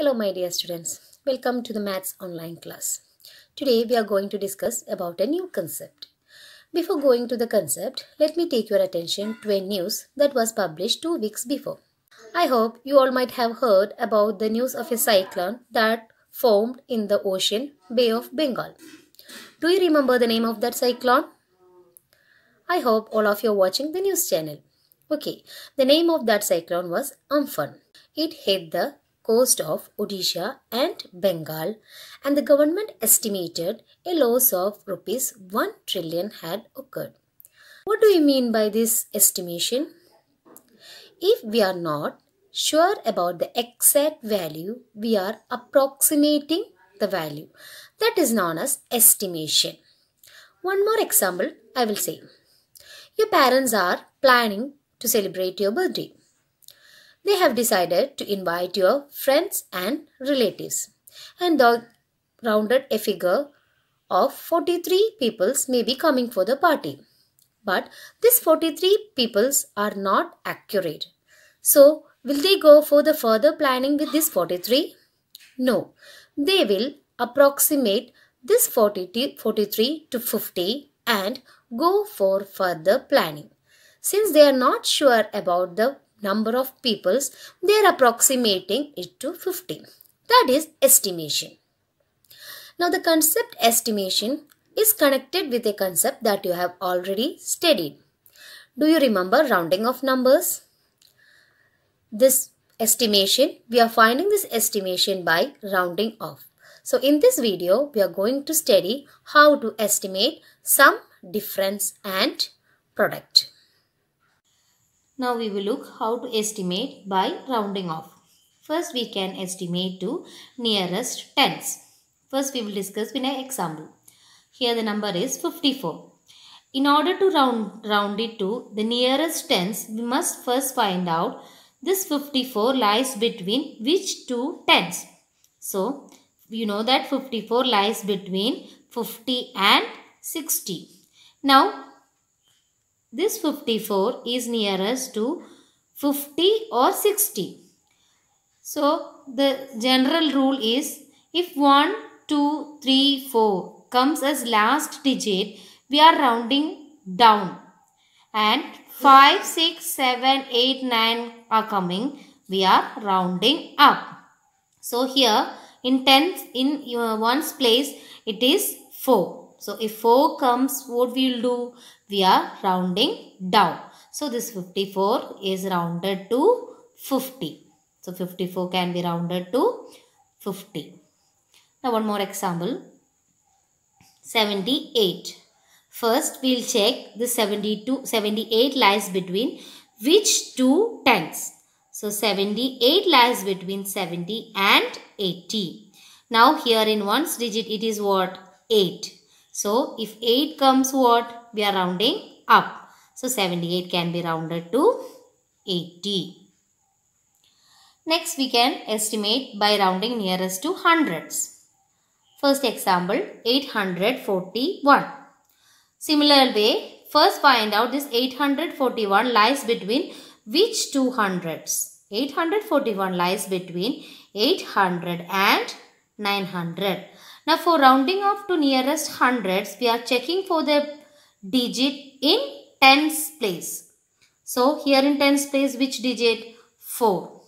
Hello my dear students, welcome to the Maths online class. Today we are going to discuss about a new concept. Before going to the concept, let me take your attention to a news that was published two weeks before. I hope you all might have heard about the news of a cyclone that formed in the ocean Bay of Bengal. Do you remember the name of that cyclone? I hope all of you are watching the news channel. Okay, the name of that cyclone was Amphan. It hit the coast of Odisha and Bengal and the government estimated a loss of rupees 1 trillion had occurred. What do we mean by this estimation? If we are not sure about the exact value, we are approximating the value. That is known as estimation. One more example I will say. Your parents are planning to celebrate your birthday they have decided to invite your friends and relatives. And the rounded a figure of 43 peoples may be coming for the party. But this 43 peoples are not accurate. So, will they go for the further planning with this 43? No, they will approximate this 40 43 to 50 and go for further planning. Since they are not sure about the number of peoples, they are approximating it to 50. That is estimation. Now the concept estimation is connected with a concept that you have already studied. Do you remember rounding of numbers? This estimation, we are finding this estimation by rounding off. So in this video, we are going to study how to estimate some difference and product. Now we will look how to estimate by rounding off. First we can estimate to nearest tens. First we will discuss with an example. Here the number is 54. In order to round, round it to the nearest tens, we must first find out this 54 lies between which two tens. So, you know that 54 lies between 50 and 60. Now, this 54 is nearest to 50 or 60. So, the general rule is if 1, 2, 3, 4 comes as last digit, we are rounding down. And 5, 6, 7, 8, 9 are coming, we are rounding up. So, here in tens in uh, ones place, it is 4. So if 4 comes, what we will do? We are rounding down. So this 54 is rounded to 50. So 54 can be rounded to 50. Now one more example. 78. First we will check the 72, 78 lies between which two tens? So 78 lies between 70 and 80. Now here in ones digit it is what? 8. So if 8 comes what? We are rounding up. So 78 can be rounded to 80. Next we can estimate by rounding nearest to hundreds. First example 841. Similar way first find out this 841 lies between which two hundreds? 841 lies between 800 and 900. Now for rounding off to nearest hundreds, we are checking for the digit in tens place. So here in tens place, which digit? 4.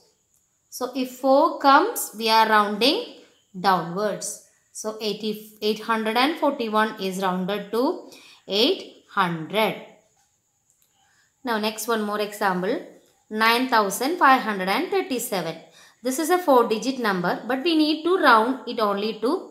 So if 4 comes, we are rounding downwards. So 80, 841 is rounded to 800. Now next one more example. 9537. This is a 4 digit number but we need to round it only to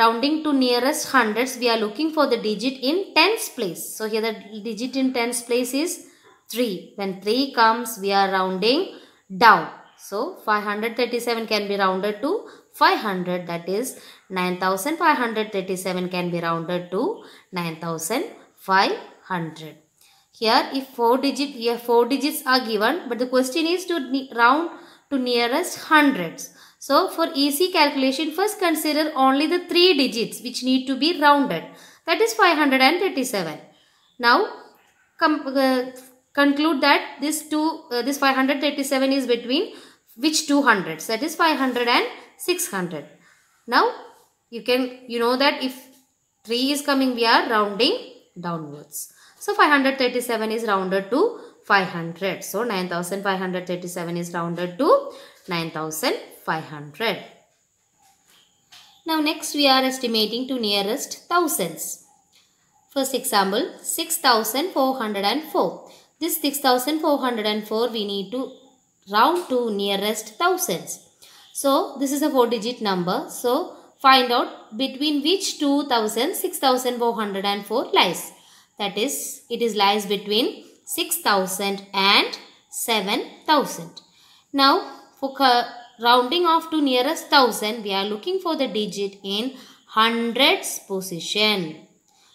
Rounding to nearest hundreds, we are looking for the digit in tens place. So here the digit in tens place is 3. When 3 comes, we are rounding down. So 537 can be rounded to 500 that is 9537 can be rounded to 9500. Here if 4 digit here 4 digits are given but the question is to round to nearest hundreds. So for easy calculation, first consider only the three digits which need to be rounded. That is 537. Now uh, conclude that this two uh, this 537 is between which two hundreds? That is 500 and 600. Now you can you know that if 3 is coming we are rounding downwards. So 537 is rounded to 500. So 9537 is rounded to 9500. 500. Now next we are estimating to nearest thousands. First example 6404. This 6404 we need to round to nearest thousands. So this is a 4 digit number. So find out between which two thousand six thousand four hundred and four 6404 lies. That is it is lies between 6000 and 7000. Now for rounding off to nearest thousand, we are looking for the digit in hundreds position.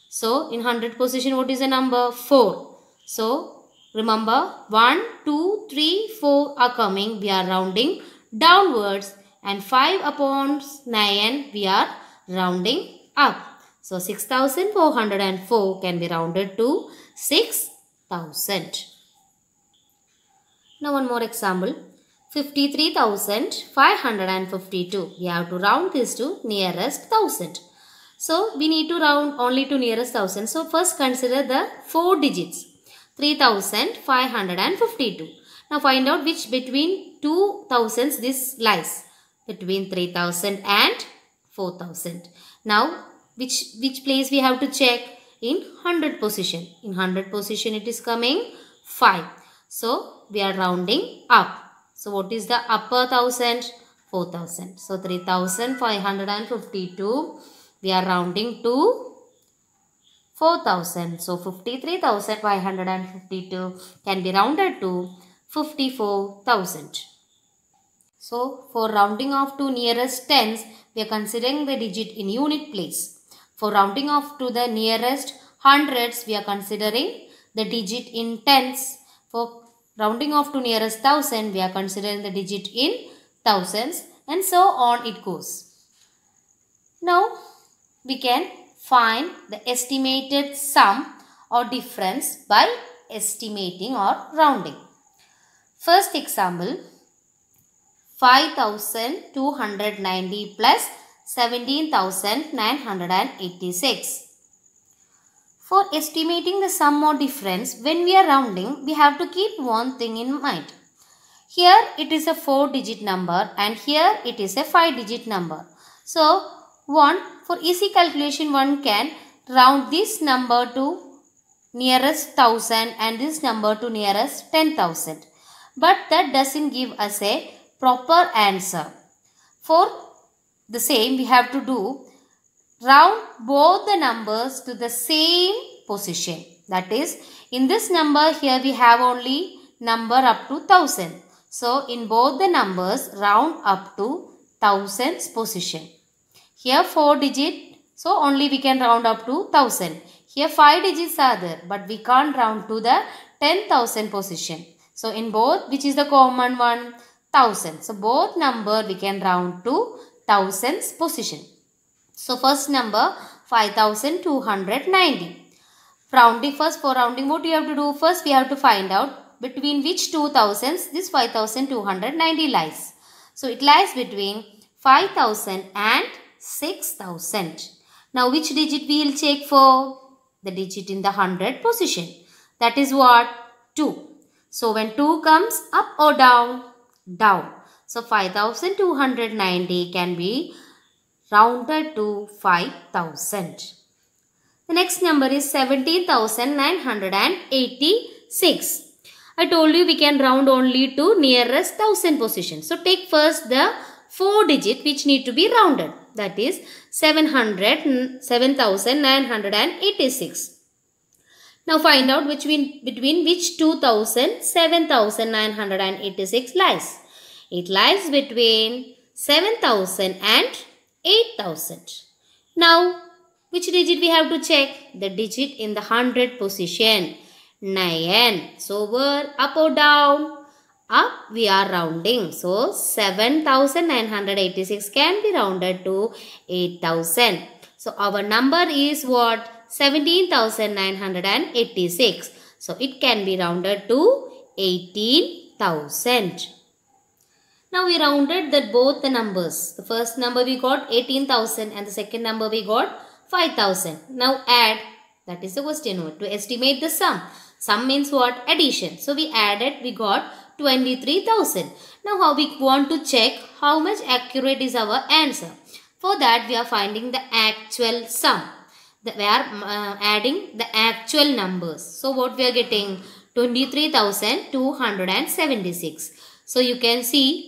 So, in hundred position, what is the number? 4. So, remember 1, 2, 3, 4 are coming. We are rounding downwards and 5 upon 9 we are rounding up. So 6404 can be rounded to 6000. Now one more example. 53,552. We have to round this to nearest thousand. So, we need to round only to nearest thousand. So, first consider the four digits. 3,552. Now, find out which between two thousands this lies. Between 3,000 and 4,000. Now, which, which place we have to check? In 100 position. In 100 position, it is coming 5. So, we are rounding up. So what is the upper thousand? 4000. So 3552 we are rounding to 4000. So 53552 can be rounded to 54,000. So for rounding off to nearest tens we are considering the digit in unit place. For rounding off to the nearest hundreds we are considering the digit in tens. For Rounding off to nearest thousand, we are considering the digit in thousands and so on it goes. Now, we can find the estimated sum or difference by estimating or rounding. First example, 5290 plus 17986. For estimating the sum or difference, when we are rounding, we have to keep one thing in mind. Here it is a 4 digit number and here it is a 5 digit number. So 1 for easy calculation one can round this number to nearest 1000 and this number to nearest 10,000. But that doesn't give us a proper answer. For the same we have to do round both the numbers to the same position. That is, in this number here we have only number up to 1000. So, in both the numbers round up to thousands position. Here 4 digit, so only we can round up to 1000. Here 5 digits are there, but we can't round to the 10,000 position. So, in both, which is the common one? 1000. So, both number we can round to thousands position. So first number 5290. Rounding first for rounding what you have to do first we have to find out between which two thousands this 5290 lies. So it lies between 5000 and 6000. Now which digit we will check for? The digit in the 100 position. That is what? 2. So when 2 comes up or down? Down. So 5290 can be rounded to 5000. The next number is 17,986. I told you we can round only to nearest thousand position. So take first the four digit which need to be rounded. That is thousand nine hundred and eighty-six. Now find out which between, between which 2,000, 7,986 lies. It lies between 7,000 and 8000. Now, which digit we have to check? The digit in the 100 position. 9. So, we're up or down? Up, we are rounding. So, 7,986 can be rounded to 8,000. So, our number is what? 17,986. So, it can be rounded to 18,000. Now we rounded that both the numbers. The first number we got 18,000 and the second number we got 5,000. Now add. That is the question word. To estimate the sum. Sum means what? Addition. So we added. We got 23,000. Now how we want to check how much accurate is our answer. For that we are finding the actual sum. The, we are uh, adding the actual numbers. So what we are getting? 23,276. So you can see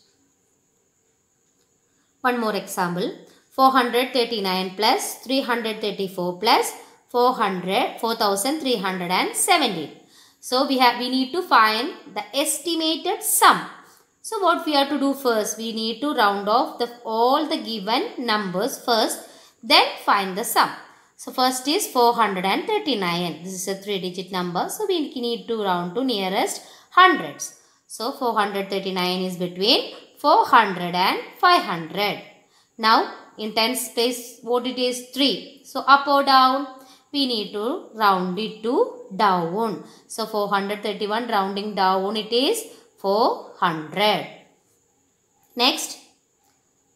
One more example. 439 plus 334 plus 400, 4370. So we have we need to find the estimated sum. So what we have to do first? We need to round off the, all the given numbers first, then find the sum. So first is 439. This is a three digit number. So we need to round to nearest hundreds. So 439 is between 400 and 500. Now in tens place what it is 3. So up or down we need to round it to down. So 431 rounding down it is 400. Next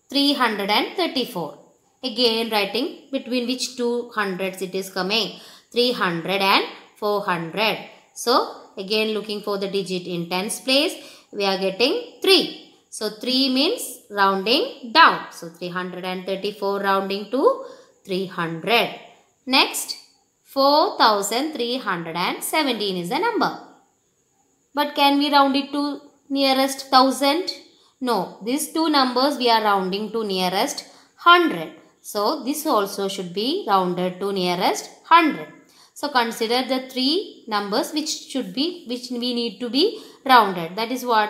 334. Again writing between which two hundreds it is coming. 300 and 400. So again looking for the digit in tens place we are getting 3. So 3 means rounding down. So 334 rounding to 300. Next 4317 is the number. But can we round it to nearest 1000? No, these two numbers we are rounding to nearest 100. So this also should be rounded to nearest 100. So consider the three numbers which should be, which we need to be rounded. That is what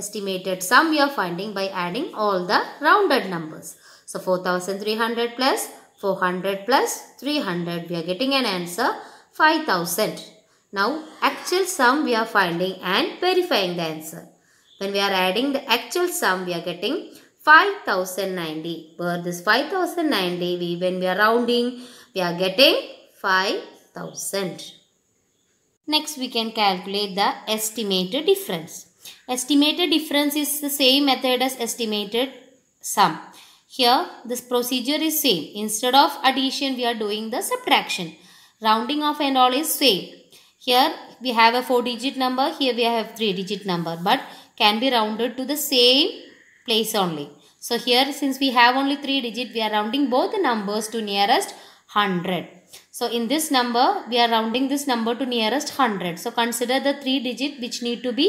Estimated sum we are finding by adding all the rounded numbers. So 4300 plus 400 plus 300 we are getting an answer 5000. Now actual sum we are finding and verifying the answer. When we are adding the actual sum we are getting 5090. Where this 5090 we, when we are rounding we are getting 5000. Next we can calculate the estimated difference. Estimated difference is the same method as estimated sum. Here, this procedure is same. Instead of addition, we are doing the subtraction. Rounding off and all is same. Here, we have a 4-digit number. Here, we have 3-digit number. But can be rounded to the same place only. So, here since we have only 3 digit, we are rounding both the numbers to nearest 100. So, in this number, we are rounding this number to nearest 100. So, consider the 3 digit which need to be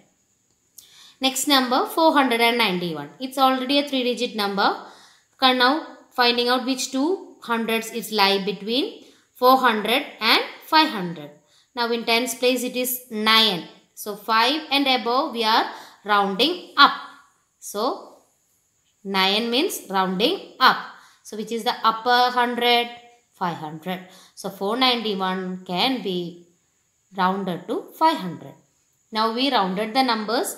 Next number 491. It's already a 3 digit number. Now finding out which two hundreds is lie between 400 and 500. Now in tens place it is 9. So 5 and above we are rounding up. So 9 means rounding up. So which is the upper 100? 500. So 491 can be rounded to 500. Now we rounded the numbers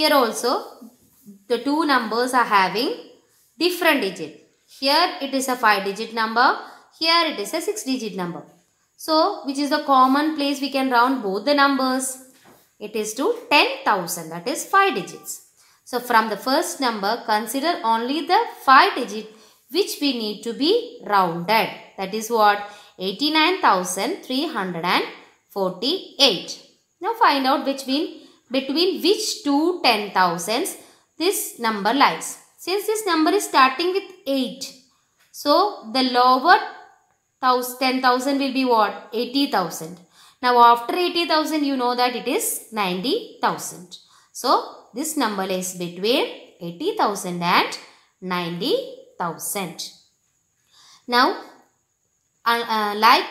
Here also the two numbers are having different digit. Here it is a 5 digit number. Here it is a 6 digit number. So which is the common place we can round both the numbers. It is to 10,000 that is 5 digits. So from the first number consider only the 5 digit which we need to be rounded. That is what 89,348. Now find out which mean between which two ten thousands this number lies. Since this number is starting with 8, so the lower 10,000 will be what? 80,000. Now after 80,000 you know that it is 90,000. So this number is between 80,000 and 90,000. Now uh, uh, like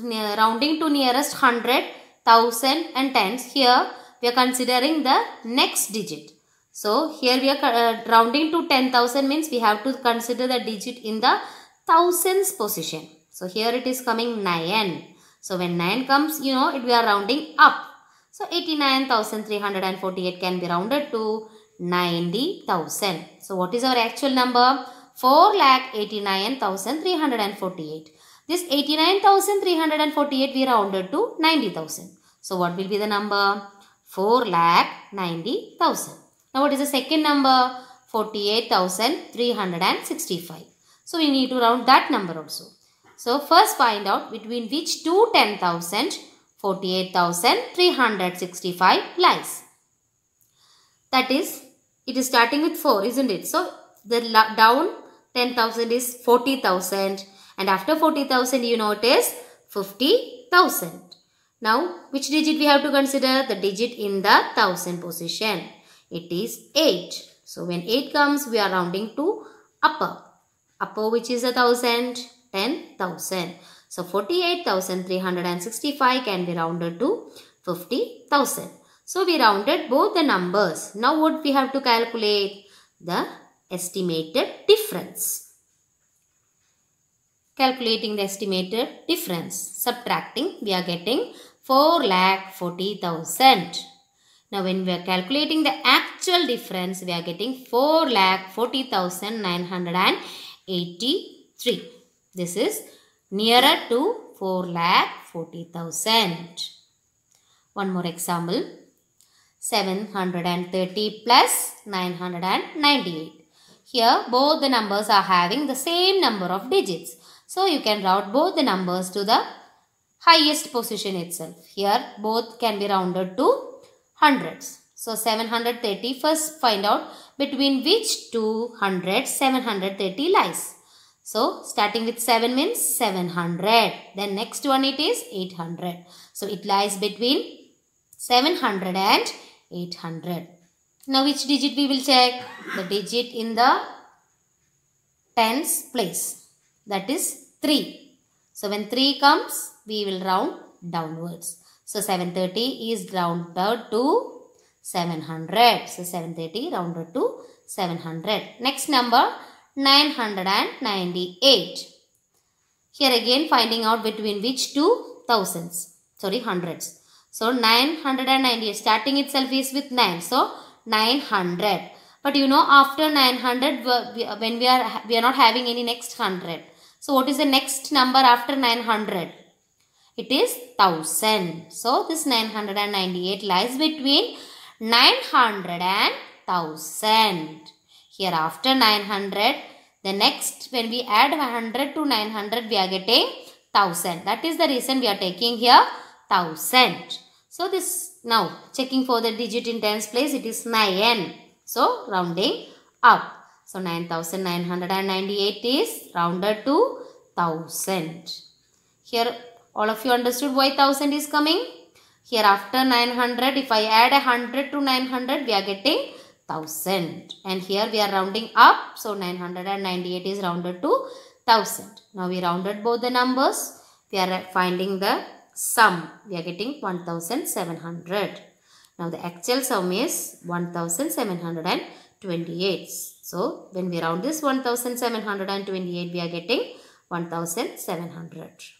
uh, rounding to nearest hundred, thousand, and tens here we are considering the next digit. So here we are uh, rounding to 10,000 means we have to consider the digit in the thousands position. So here it is coming 9. So when 9 comes, you know, it we are rounding up. So 89,348 can be rounded to 90,000. So what is our actual number? 4 lakh 89,348. This 89,348 we rounded to 90,000. So what will be the number? 4 lakh 90,000. Now what is the second number? 48,365. So we need to round that number also. So first find out between which two 10,000 48,365 lies. That is, it is starting with 4 isn't it? So the down 10,000 is 40,000 and after 40,000 you notice 50,000. Now, which digit we have to consider? The digit in the thousand position. It is 8. So, when 8 comes, we are rounding to upper. Upper which is a thousand, ten thousand. So, 48,365 can be rounded to 50,000. So, we rounded both the numbers. Now, what we have to calculate? The estimated difference calculating the estimated difference. Subtracting, we are getting 4 lakh 40,000. Now when we are calculating the actual difference, we are getting 4 lakh 40,983. This is nearer to 4 lakh 40,000. One more example. 730 plus 998. Here both the numbers are having the same number of digits. So you can route both the numbers to the highest position itself. Here both can be rounded to hundreds. So 730 first find out between which two hundreds 730 lies. So starting with 7 means 700. Then next one it is 800. So it lies between 700 and 800. Now which digit we will check? The digit in the tens place. That is 3. So when 3 comes we will round downwards. So 730 is rounded to 700. So 730 rounded to 700. Next number 998. Here again finding out between which two thousands. Sorry hundreds. So 998 starting itself is with 9. So 900. But you know after 900 when we are we are not having any next 100. So what is the next number after 900? It is 1000. So, this 998 lies between 900 and 1000. Here after 900, the next when we add 100 to 900, we are getting 1000. That is the reason we are taking here 1000. So, this now checking for the digit in tens place, it is 9. So, rounding up. So 9998 is rounded to 1000. Here all of you understood why 1000 is coming? Here after 900, if I add 100 to 900, we are getting 1000. And here we are rounding up. So 998 is rounded to 1000. Now we rounded both the numbers. We are finding the sum. We are getting 1700. Now the actual sum is 1728. So when we round this 1728, we are getting 1700.